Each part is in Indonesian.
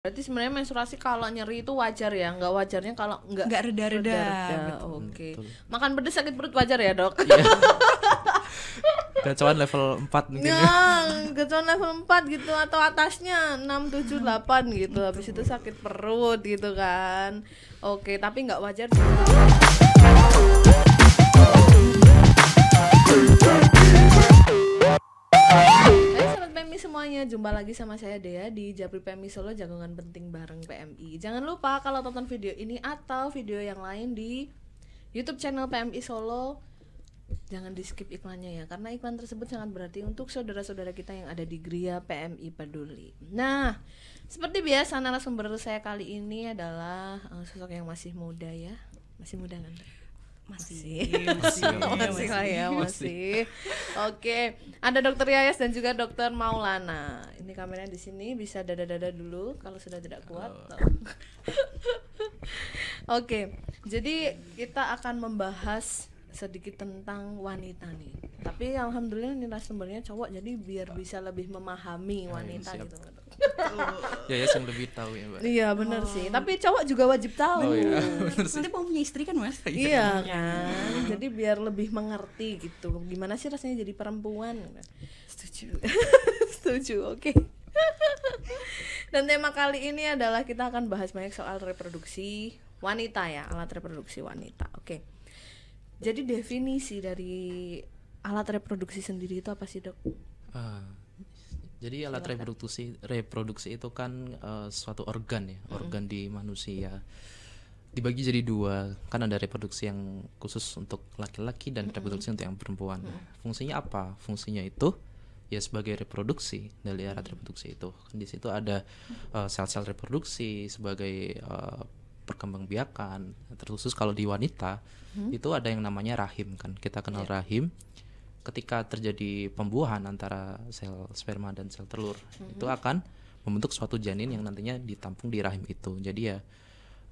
Berarti sebenarnya menstruasi kalau nyeri itu wajar ya, nggak wajarnya kalau nggak nggak reda-reda. Oke. Makan pedes sakit perut wajar ya dok. Iya. kecuan level 4 mungkin nggak ya, nah, level 4 gitu Atau atasnya 6, 7, 8 gitu Habis itu sakit perut gitu kan Oke tapi nggak wajar PMI semuanya, jumpa lagi sama saya Dea di Japri PMI Solo jagungan Penting bareng PMI Jangan lupa kalau tonton video ini atau video yang lain di Youtube channel PMI Solo Jangan di skip iklannya ya, karena iklan tersebut sangat berarti untuk saudara-saudara kita yang ada di Gria PMI Peduli Nah, seperti biasa narasumber saya kali ini adalah eh, sosok yang masih muda ya Masih muda nanti masih masih masih lah ya masih oke ada dokter Yayas dan juga dokter Maulana ini kameranya di sini bisa dada dada dulu kalau sudah tidak kuat oh. oke jadi kita akan membahas sedikit tentang wanita nih tapi alhamdulillah ini narasumbernya cowok jadi biar bisa lebih memahami wanita Ayo, gitu ya ya yang lebih tahu ya mbak iya benar sih oh. tapi cowok juga wajib tahu oh, iya. iya. nanti mau punya istri kan mas gitu. iya kan jadi biar lebih mengerti gitu gimana sih rasanya jadi perempuan setuju setuju oke dan tema kali ini adalah kita akan bahas banyak soal reproduksi wanita ya alat reproduksi wanita oke jadi definisi dari alat reproduksi sendiri itu apa sih dok ah, jadi alat reproduksi reproduksi itu kan uh, suatu organ ya, organ di manusia. Dibagi jadi dua, kan ada reproduksi yang khusus untuk laki-laki dan mm -hmm. reproduksi untuk yang perempuan. Mm -hmm. Fungsinya apa? Fungsinya itu ya sebagai reproduksi dari alat reproduksi itu. Di situ ada sel eh, sel-sel reproduksi sebagai uh, eh, perkembangbiakan. Terkhusus kalau di wanita hmm? itu ada yang namanya rahim kan. Kita kenal yeah. rahim ketika terjadi pembuahan antara sel sperma dan sel telur mm-hmm. itu akan membentuk suatu janin yang nantinya ditampung di rahim itu jadi ya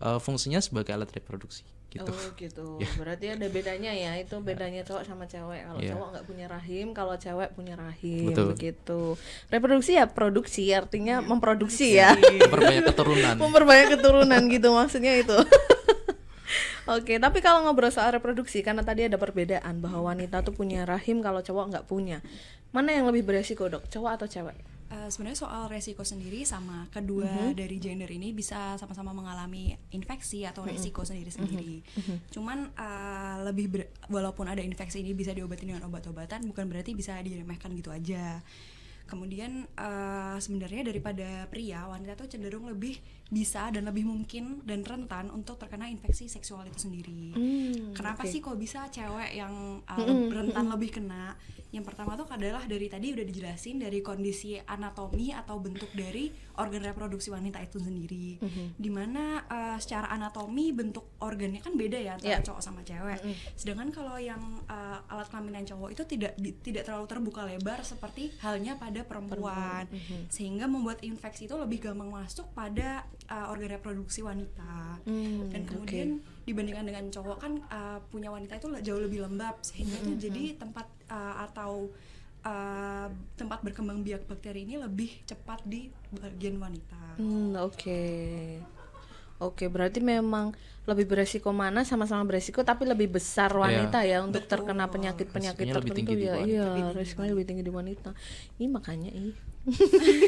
uh, fungsinya sebagai alat reproduksi gitu. Oh gitu. Yeah. Berarti ada bedanya ya itu ya. bedanya cowok sama cewek. Kalau yeah. cowok nggak punya rahim, kalau cewek punya rahim Betul. begitu. Reproduksi ya produksi, artinya iya. memproduksi iya. ya. Memperbanyak keturunan. Memperbanyak keturunan gitu maksudnya itu. Oke, okay, tapi kalau ngobrol soal reproduksi karena tadi ada perbedaan bahwa wanita tuh punya rahim kalau cowok nggak punya. Mana yang lebih beresiko, Dok? Cowok atau cewek? Uh, sebenarnya soal resiko sendiri sama kedua mm -hmm. dari gender ini bisa sama-sama mengalami infeksi atau mhm. resiko sendiri-sendiri. Mhm. Mhm. Cuman uh, lebih ber walaupun ada infeksi ini bisa diobatin dengan obat-obatan bukan berarti bisa diremehkan gitu aja. Kemudian uh, sebenarnya daripada pria wanita tuh cenderung lebih bisa dan lebih mungkin dan rentan untuk terkena infeksi seksual itu sendiri. Mm, Kenapa okay. sih kok bisa cewek yang uh, hmm, rentan hmm. lebih kena? Yang pertama tuh adalah dari tadi udah dijelasin dari kondisi anatomi atau bentuk dari organ reproduksi wanita itu sendiri. Hmm. hmm. Dimana uh, eh, secara anatomi bentuk organnya kan beda ya antara yeah. cowok sama cewek. Hmm. Sedangkan kalau yang uh, alat yang cowok itu tidak di, tidak terlalu terbuka lebar seperti halnya pada perempuan, perempuan. Hmm. sehingga membuat infeksi itu lebih gampang masuk pada uh, organ reproduksi wanita mm, dan kemudian okay. dibandingkan dengan cowok kan uh, punya wanita itu jauh lebih lembab sehingga hmm, itu jadi hmm. tempat uh, atau uh, tempat berkembang biak bakteri ini lebih cepat di bagian wanita. Hmm, Oke. Oke, berarti memang lebih beresiko mana sama-sama beresiko tapi lebih besar iya, wanita yeah. ya untuk Betul. terkena penyakit-penyakit tertentu ya. Iya, resikonya lebih tinggi di wanita. Ini makanya ini.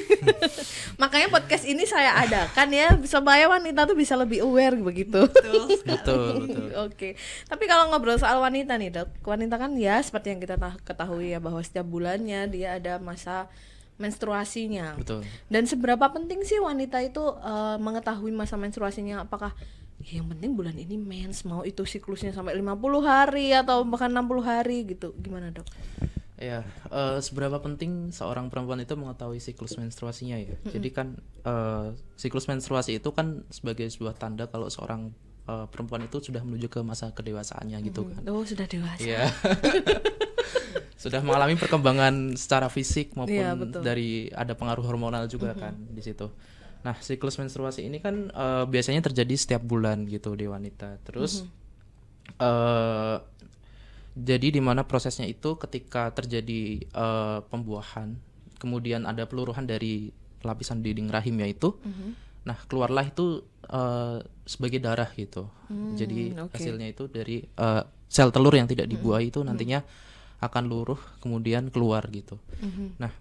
makanya podcast ini saya adakan ya supaya wanita tuh bisa lebih aware begitu. Betul. betul, betul. Oke. Tapi kalau ngobrol soal wanita nih, Dok. Wanita kan ya seperti yang kita ketahui ya bahwa setiap bulannya dia ada masa menstruasinya. Betul. Dan seberapa penting sih wanita itu uh, mengetahui masa menstruasinya? Apakah ya yang penting bulan ini mens mau itu siklusnya sampai 50 hari atau bahkan 60 hari gitu. Gimana, Dok? Ya, uh, seberapa penting seorang perempuan itu mengetahui siklus menstruasinya ya. Mm -hmm. Jadi kan uh, siklus menstruasi itu kan sebagai sebuah tanda kalau seorang uh, perempuan itu sudah menuju ke masa kedewasaannya mm -hmm. gitu kan. Oh, sudah dewasa. Yeah. sudah mengalami perkembangan secara fisik maupun ya, dari ada pengaruh hormonal juga mm -hmm. kan di situ. Nah, siklus menstruasi ini kan uh, biasanya terjadi setiap bulan gitu di wanita. Terus mm -hmm. uh, jadi di mana prosesnya itu ketika terjadi uh, pembuahan, kemudian ada peluruhan dari lapisan dinding rahim yaitu mm -hmm. nah, keluarlah itu uh, sebagai darah gitu. Mm, Jadi okay. hasilnya itu dari uh, sel telur yang tidak dibuahi -hmm. itu nantinya akan luruh kemudian keluar gitu. Mm -hmm. Nah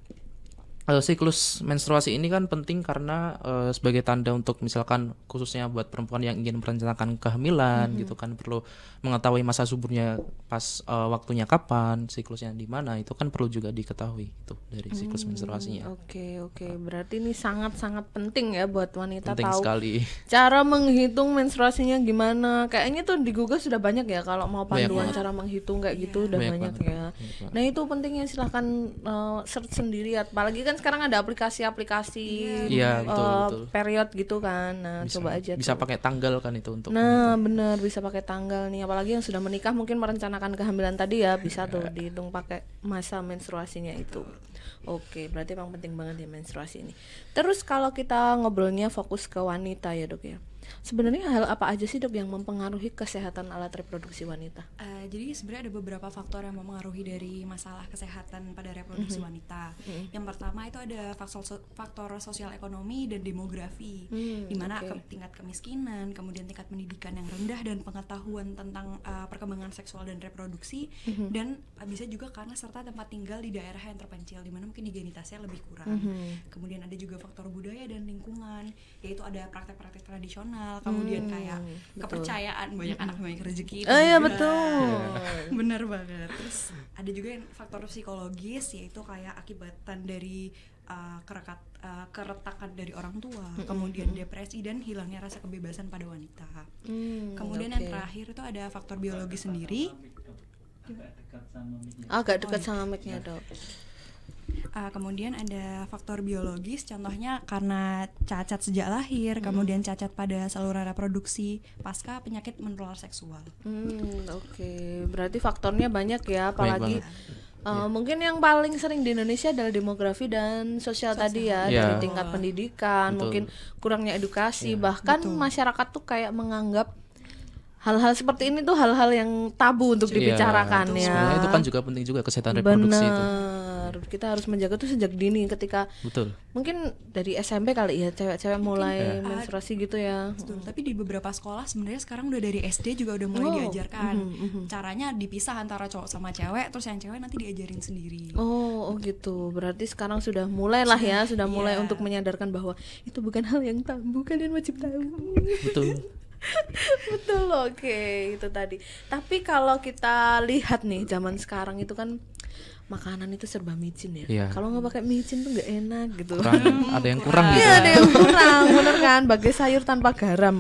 siklus menstruasi ini kan penting karena uh, sebagai tanda untuk misalkan khususnya buat perempuan yang ingin merencanakan kehamilan mm -hmm. gitu kan perlu mengetahui masa suburnya pas uh, waktunya kapan siklusnya di mana itu kan perlu juga diketahui itu dari siklus mm -hmm. menstruasinya. Oke okay, oke okay. berarti ini sangat sangat penting ya buat wanita penting tahu sekali. cara menghitung menstruasinya gimana kayaknya tuh di Google sudah banyak ya kalau mau panduan cara menghitung kayak gitu yeah. udah banyak, banyak, ya. Banyak nah itu pentingnya silahkan uh, search sendiri apalagi kan sekarang ada aplikasi-aplikasi iya, eh, period gitu kan. Nah, bisa, coba aja. Bisa pakai tanggal kan itu untuk. Nah, bener bisa pakai tanggal nih. Apalagi yang sudah menikah mungkin merencanakan kehamilan tadi ya bisa tuh iya. dihitung pakai masa menstruasinya itu. Oke, berarti emang penting banget ya menstruasi ini. Terus kalau kita ngobrolnya fokus ke wanita ya dok ya. Sebenarnya hal apa aja sih dok yang mempengaruhi kesehatan alat reproduksi wanita? Uh, jadi sebenarnya ada beberapa faktor yang mempengaruhi dari masalah kesehatan pada reproduksi mm -hmm. wanita. Mm -hmm. Yang pertama itu ada faktor faktor sosial ekonomi dan demografi, mm, di mana okay. ke tingkat kemiskinan, kemudian tingkat pendidikan yang rendah dan pengetahuan tentang uh, perkembangan seksual dan reproduksi, mm -hmm. dan bisa juga karena serta tempat tinggal di daerah yang terpencil, di mana mungkin higienitasnya lebih kurang. Mm -hmm. Kemudian ada juga faktor budaya dan lingkungan, yaitu ada praktek-praktek tradisional mahal kemudian hmm, kayak betul. kepercayaan banyak hmm. anak banyak rezeki oh, iya betul bener banget terus ada juga yang faktor psikologis yaitu kayak akibatan dari uh, kerekat uh, keretakan dari orang tua hmm, hmm, kemudian hmm. depresi dan hilangnya rasa kebebasan pada wanita hmm, kemudian okay. yang terakhir itu ada faktor biologi sendiri agak dekat sama mic-nya oh, iya. iya. dok Uh, kemudian ada faktor biologis, contohnya karena cacat sejak lahir, hmm. kemudian cacat pada saluran reproduksi pasca penyakit menular seksual. Hmm, Oke, okay. berarti faktornya banyak ya, apalagi. Uh, eh, yeah. Mungkin yang paling sering di Indonesia adalah demografi dan sosial, sosial. tadi ya, yeah. dari tingkat oh. pendidikan, Betul. mungkin kurangnya edukasi, yeah. bahkan Betul. masyarakat tuh kayak menganggap hal-hal seperti ini tuh hal-hal yang tabu untuk iya, dibicarakan yeah, itu ya. Sebenarnya itu kan juga penting juga kesehatan reproduksi Bener. itu harus kita harus menjaga tuh sejak dini ketika betul mungkin dari SMP kali ya cewek-cewek mulai ya. menstruasi gitu ya betul. Hmm. tapi di beberapa sekolah sebenarnya sekarang udah dari SD juga udah mulai oh. diajarkan mm -hmm. caranya dipisah antara cowok sama cewek terus yang cewek nanti diajarin sendiri oh oh gitu berarti sekarang sudah mulai lah ya sudah iya. mulai untuk menyadarkan bahwa itu bukan hal yang tabu kalian wajib tahu betul Betul, oke okay. itu tadi. Tapi kalau kita lihat nih zaman sekarang itu kan makanan itu serba micin ya. Yeah. Kalau nggak pakai micin tuh nggak enak gitu. Kurang, ada yang kurang iya, gitu. Iya, ada yang kurang, bener kan? Bagai sayur tanpa garam.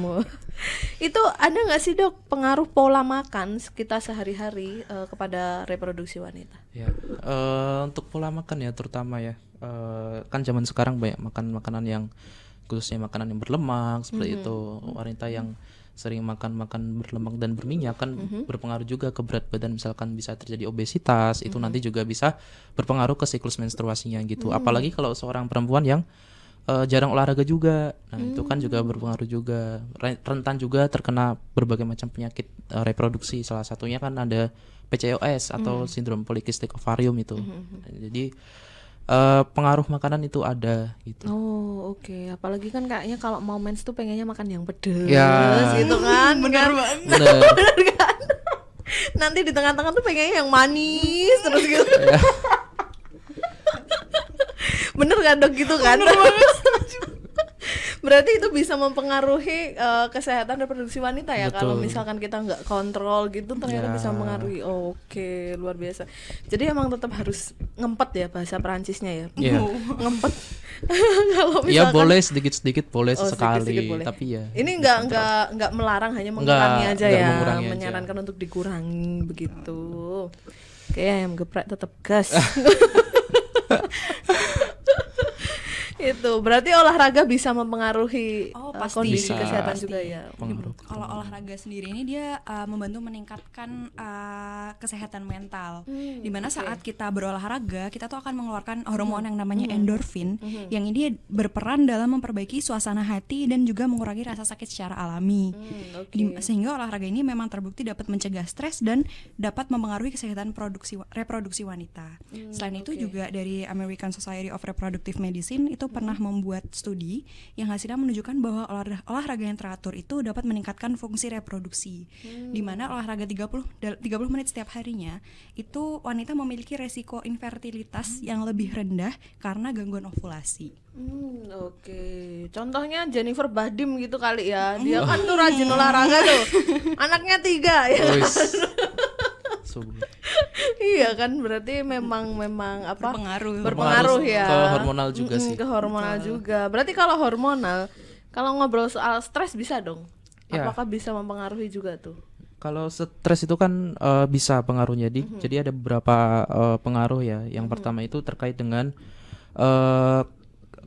itu ada nggak sih dok pengaruh pola makan kita sehari-hari uh, kepada reproduksi wanita? Ya, uh, untuk pola makan ya terutama ya. Uh, kan zaman sekarang banyak makan makanan yang khususnya makanan yang berlemak seperti mm -hmm. itu wanita yang sering makan-makan berlemak dan berminyak kan mm-hmm. berpengaruh juga ke berat badan misalkan bisa terjadi obesitas mm-hmm. itu mhm. nanti juga bisa berpengaruh ke siklus menstruasinya gitu mm-hmm. apalagi kalau seorang perempuan yang uh, jarang olahraga juga. Nah, hmm. itu kan juga mhm. berpengaruh juga. Rentan juga terkena berbagai macam penyakit uh, reproduksi. Salah satunya kan ada PCOS atau hmm. sindrom polikistik ovarium itu. Hmm. Jadi uh, pengaruh makanan itu ada gitu. Oh oke, okay. apalagi kan kayaknya kalau mau mens tuh pengennya makan yang pedes ya. gitu kan, hmm, benar kan? banget. Bener. bener kan? Nanti di tengah-tengah tuh pengennya yang manis terus gitu. Ya. bener kan dok gitu kan? Bener banget berarti itu bisa mempengaruhi uh, kesehatan reproduksi wanita ya kalau misalkan kita nggak kontrol gitu ternyata ya. bisa mempengaruhi oh, oke okay, luar biasa jadi emang tetap harus ngempet ya bahasa Perancisnya ya yeah. ngempet kalau ya, misalkan ya boleh sedikit sedikit boleh oh, sekali sedikit -sedikit boleh. tapi ya ini nggak nggak nggak melarang hanya mengurangi aja ya mengurangi menyarankan aja. untuk dikurangi begitu kayak ayam geprek tetap gas itu berarti olahraga bisa mempengaruhi oh, eh, pasti. kondisi bisa kesehatan pasti. juga ya hmm. kalau olahraga sendiri ini dia uh, membantu meningkatkan uh, kesehatan mental hmm, dimana okay. saat kita berolahraga kita tuh akan mengeluarkan hmm. hormon hmm. yang namanya hmm. endorfin hmm. hmm. yang ini berperan dalam memperbaiki suasana hati dan juga mengurangi rasa sakit secara alami hmm, okay. sehingga olahraga ini memang terbukti dapat mencegah stres dan dapat mempengaruhi kesehatan produksi reproduksi wanita hmm, selain okay. itu juga dari American Society of Reproductive Medicine itu pernah membuat studi yang hasilnya menunjukkan bahwa olahraga, olahraga yang teratur itu dapat meningkatkan fungsi reproduksi. Hmm. Di mana olahraga 30 30 menit setiap harinya itu wanita memiliki resiko infertilitas hmm. yang lebih rendah karena gangguan ovulasi. Hmm, oke. Okay. Contohnya Jennifer Badim gitu kali ya. Dia hmm. kan tuh rajin olahraga tuh. Anaknya tiga ya bakso iya kan berarti memang memang apa berpengaruh berpengaruh ya ke hormonal juga sih ke hormonal Betul. juga berarti kalau hormonal kalau ngobrol soal stres bisa dong ya. apakah bisa mempengaruhi juga tuh kalau stres itu kan uh, bisa pengaruhnya di mm -hmm. jadi ada beberapa uh, pengaruh ya yang mm -hmm. pertama itu terkait dengan uh,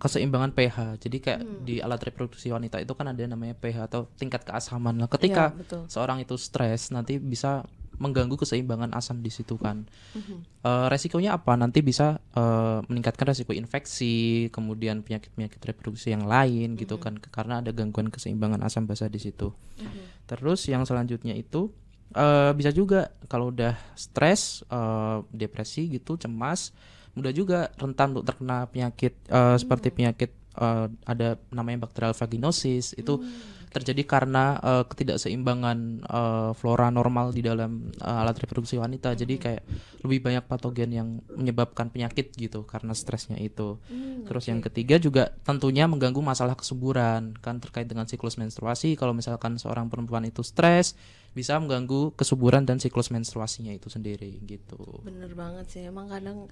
keseimbangan pH. Jadi kayak hmm. di alat reproduksi wanita itu kan ada namanya pH atau tingkat keasaman. lah ketika ya, seorang itu stres nanti bisa mengganggu keseimbangan asam di situ kan. Mm-hmm. Uh, resikonya apa? Nanti bisa uh, meningkatkan resiko infeksi, kemudian penyakit-penyakit reproduksi yang lain gitu mm-hmm. gitu kan karena ada gangguan keseimbangan asam basa di situ. Mm-hmm. Terus yang selanjutnya itu uh, bisa juga kalau udah stres, uh, depresi gitu, cemas, mudah juga rentan untuk terkena penyakit uh, mm-hmm. seperti penyakit uh, ada namanya bakterial vaginosis itu mm-hmm terjadi karena uh, ketidakseimbangan uh, flora normal di dalam uh, alat reproduksi wanita. Jadi kayak lebih banyak patogen yang menyebabkan penyakit gitu karena stresnya itu. Mm, Terus okay. yang ketiga juga tentunya mengganggu masalah kesuburan kan terkait dengan siklus menstruasi. Kalau misalkan seorang perempuan itu stres bisa mengganggu kesuburan dan siklus menstruasinya itu sendiri gitu. Bener banget sih. Emang kadang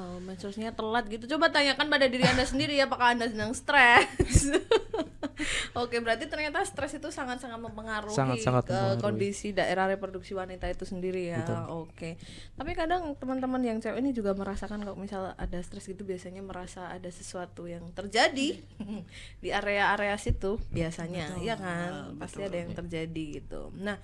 uh, menstruasinya telat gitu. Coba tanyakan pada diri Anda sendiri ya apakah Anda sedang stres. Oke, berarti ternyata stres itu sangat-sangat mempengaruhi sangat -sangat mempengaruhi. kondisi daerah reproduksi wanita itu sendiri ya. Betul. Oke. Tapi kadang teman-teman yang cewek ini juga merasakan kalau misal ada stres gitu biasanya merasa ada sesuatu yang terjadi di area-area situ biasanya, betul. ya kan? Betul. Pasti ada yang terjadi gitu. Nah,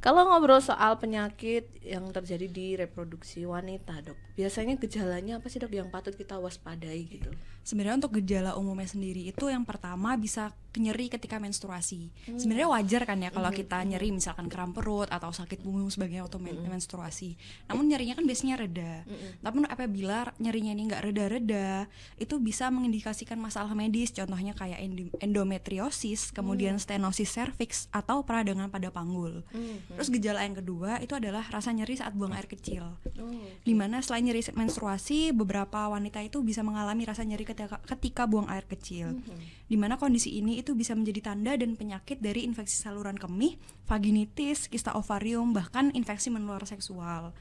kalau ngobrol soal penyakit yang terjadi di reproduksi wanita, Dok. Biasanya gejalanya apa sih, Dok, yang patut kita waspadai gitu? sebenarnya untuk gejala umumnya sendiri itu yang pertama bisa nyeri ketika menstruasi. Hmm. Sebenarnya wajar kan ya kalau hmm. kita nyeri misalkan kram perut atau sakit punggung sebagainya waktu men hmm. menstruasi. Namun nyerinya kan biasanya reda. Hmm. Tapi apabila nyerinya ini nggak reda-reda, itu bisa mengindikasikan masalah medis. Contohnya kayak endometriosis, kemudian hmm. stenosis cervix atau peradangan pada panggul. Hmm. Terus gejala yang kedua itu adalah rasa nyeri saat buang air kecil. Oh. Dimana selain nyeri menstruasi, beberapa wanita itu bisa mengalami rasa nyeri ketika, ketika buang air kecil. Mm -hmm. Dimana kondisi ini itu bisa menjadi tanda dan penyakit dari infeksi saluran kemih, vaginitis, kista ovarium, bahkan infeksi menular seksual.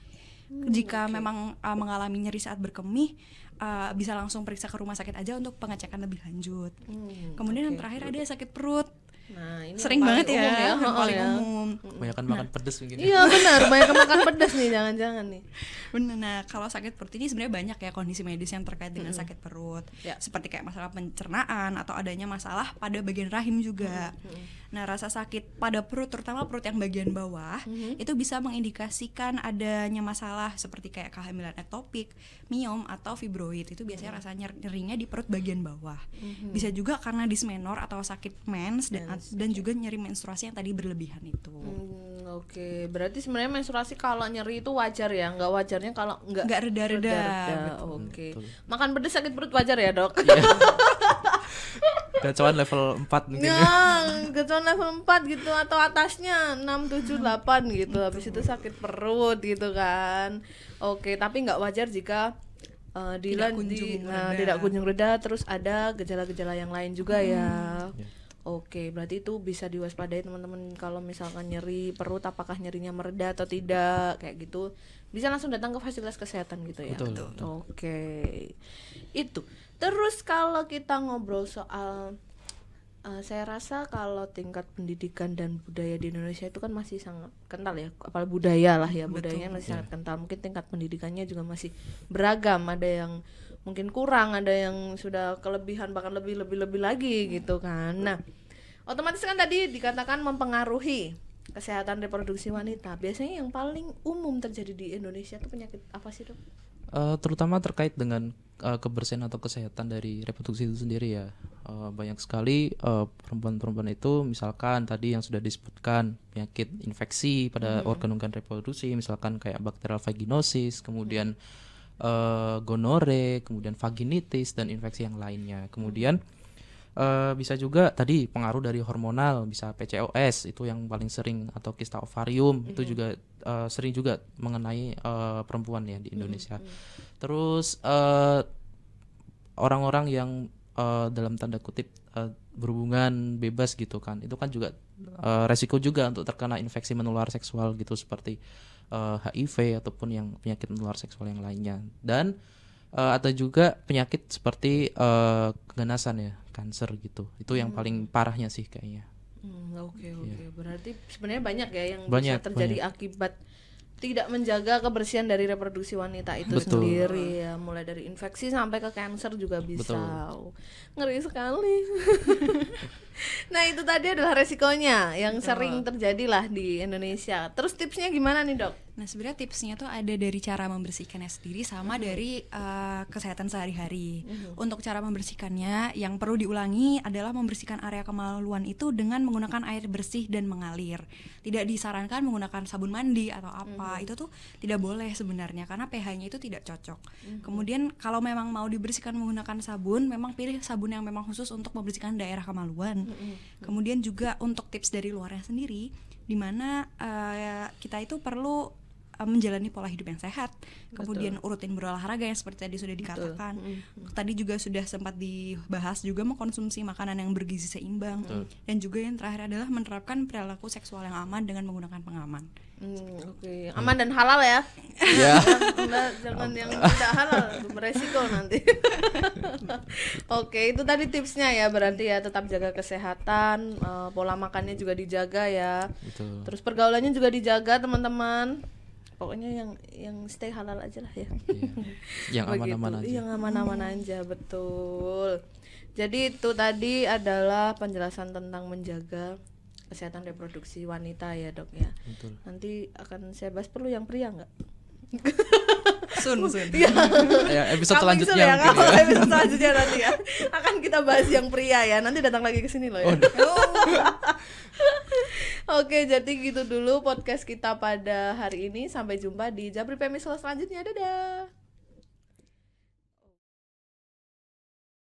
Hmm, Jika okay. memang uh, mengalami nyeri saat berkemih, uh, bisa langsung periksa ke rumah sakit aja untuk pengecekan lebih lanjut. Hmm, Kemudian okay. yang terakhir ada sakit perut. Nah, ini sering banget ya, ya. yang paling oh, umum. Kebanyakan nah. makan pedas begini. Ya. Iya, benar, banyak makan pedas nih, jangan-jangan nih. Bener. Nah, kalau sakit perut ini sebenarnya banyak ya kondisi medis yang terkait dengan -hmm. sakit perut. Yeah. Seperti kayak masalah pencernaan atau adanya masalah pada bagian rahim juga. Mm -hmm. Nah, rasa sakit pada perut terutama perut yang bagian bawah -hmm. itu bisa mengindikasikan adanya masalah seperti kayak kehamilan etopik, miom atau fibroid. Itu biasanya -hmm. rasanya nyerinya di perut bagian bawah. -hmm. Bisa juga karena dismenor atau sakit mens dan, yes. dan juga nyeri menstruasi yang tadi berlebihan itu. Mm, Oke, okay. berarti sebenarnya menstruasi kalau nyeri itu wajar ya, nggak wajar wajarnya kalau nggak nggak reda-reda. Oke. Makan pedas sakit perut wajar ya dok. Yeah. level 4 mungkin ya, Gacoan level 4 gitu Atau atasnya 6, 7, 8 gitu Habis itu sakit perut gitu kan Oke tapi nggak wajar jika uh, tidak kunjung, di, uh, nah, tidak kunjung reda Terus ada gejala-gejala yang lain juga hmm. Ya. ya Oke, berarti itu bisa diwaspadai teman-teman kalau misalkan nyeri perut apakah nyerinya mereda atau tidak kayak gitu bisa langsung datang ke fasilitas kesehatan gitu ya. Betul. Oke. Okay. Itu. Terus kalau kita ngobrol soal uh, saya rasa kalau tingkat pendidikan dan budaya di Indonesia itu kan masih sangat kental ya apalagi budaya lah ya budayanya Betul, masih ya. sangat kental mungkin tingkat pendidikannya juga masih beragam ada yang mungkin kurang ada yang sudah kelebihan bahkan lebih lebih lebih lagi gitu kan nah otomatis kan tadi dikatakan mempengaruhi kesehatan reproduksi wanita biasanya yang paling umum terjadi di Indonesia itu penyakit apa sih dok? Uh, terutama terkait dengan uh, kebersihan atau kesehatan dari reproduksi itu sendiri ya uh, banyak sekali perempuan-perempuan uh, itu misalkan tadi yang sudah disebutkan penyakit infeksi pada hmm. organ-organ reproduksi misalkan kayak bakterial vaginosis kemudian hmm. uh, gonore kemudian vaginitis dan infeksi yang lainnya kemudian hmm e, bisa juga tadi pengaruh dari hormonal bisa PCOS itu yang paling sering atau kista ovarium mm-hmm. itu juga e, sering juga mengenai e, perempuan ya di hmm, Indonesia. Mm-hmm. Terus orang orang-orang yang e, dalam tanda kutip e, berhubungan bebas gitu kan itu kan juga e, resiko juga untuk terkena infeksi menular seksual gitu seperti e, HIV ataupun yang penyakit menular seksual yang lainnya dan uh, atau juga penyakit seperti uh, keganasan ya kanker gitu itu yang hmm. paling parahnya sih kayaknya hmm, oke iya. oke yeah. berarti sebenarnya banyak ya yang banyak, bisa terjadi banyak. akibat tidak menjaga kebersihan dari reproduksi wanita itu Betul. sendiri ya mulai dari infeksi sampai ke kanker juga bisa Betul. ngeri sekali nah itu tadi adalah resikonya yang Betul. sering terjadi lah di Indonesia terus tipsnya gimana nih dok nah sebenarnya tipsnya tuh ada dari cara membersihkannya sendiri sama mm-hmm. dari uh, kesehatan sehari-hari mm-hmm. untuk cara membersihkannya yang perlu diulangi adalah membersihkan area kemaluan itu dengan menggunakan air bersih dan mengalir tidak disarankan menggunakan sabun mandi atau apa mm-hmm. itu tuh tidak boleh sebenarnya karena pH-nya itu tidak cocok mm-hmm. kemudian kalau memang mau dibersihkan menggunakan sabun memang pilih sabun yang memang khusus untuk membersihkan daerah kemaluan hmm Kemudian juga untuk tips dari luarnya sendiri, di mana uh, kita itu perlu eh, menjalani pola hidup yang sehat, kemudian urutin berolahraga yang seperti tadi sudah dikatakan. Mm-hmm. Tadi juga sudah sempat dibahas juga mengkonsumsi makanan yang bergizi seimbang Betul. dan juga yang terakhir adalah menerapkan perilaku seksual yang aman dengan menggunakan pengaman. Hmm, oke. Okay. Hmm. Aman hmm. dan halal ya. Ya. jangan, jangan yang tidak halal, beresiko nanti. oke, okay, itu tadi tipsnya ya berarti ya tetap jaga kesehatan, uh, pola makannya juga dijaga ya. Itu. Terus pergaulannya juga dijaga, teman-teman. Pokoknya yang yang stay halal aja lah ya. Iya. Yang aman-aman aja. Yang aman-aman aja, betul. Jadi itu tadi adalah penjelasan tentang menjaga kesehatan reproduksi wanita ya dok ya. Betul. Nanti akan saya bahas perlu yang pria nggak? Sun, sun. ya. ya episode Coming selanjutnya. Ya, ya. episode selanjutnya nanti ya. Akan kita bahas yang pria ya. Nanti datang lagi ke sini loh ya. Oh, Oke, jadi gitu dulu podcast kita pada hari ini. Sampai jumpa di Jabri Pemislo selanjutnya. Dadah.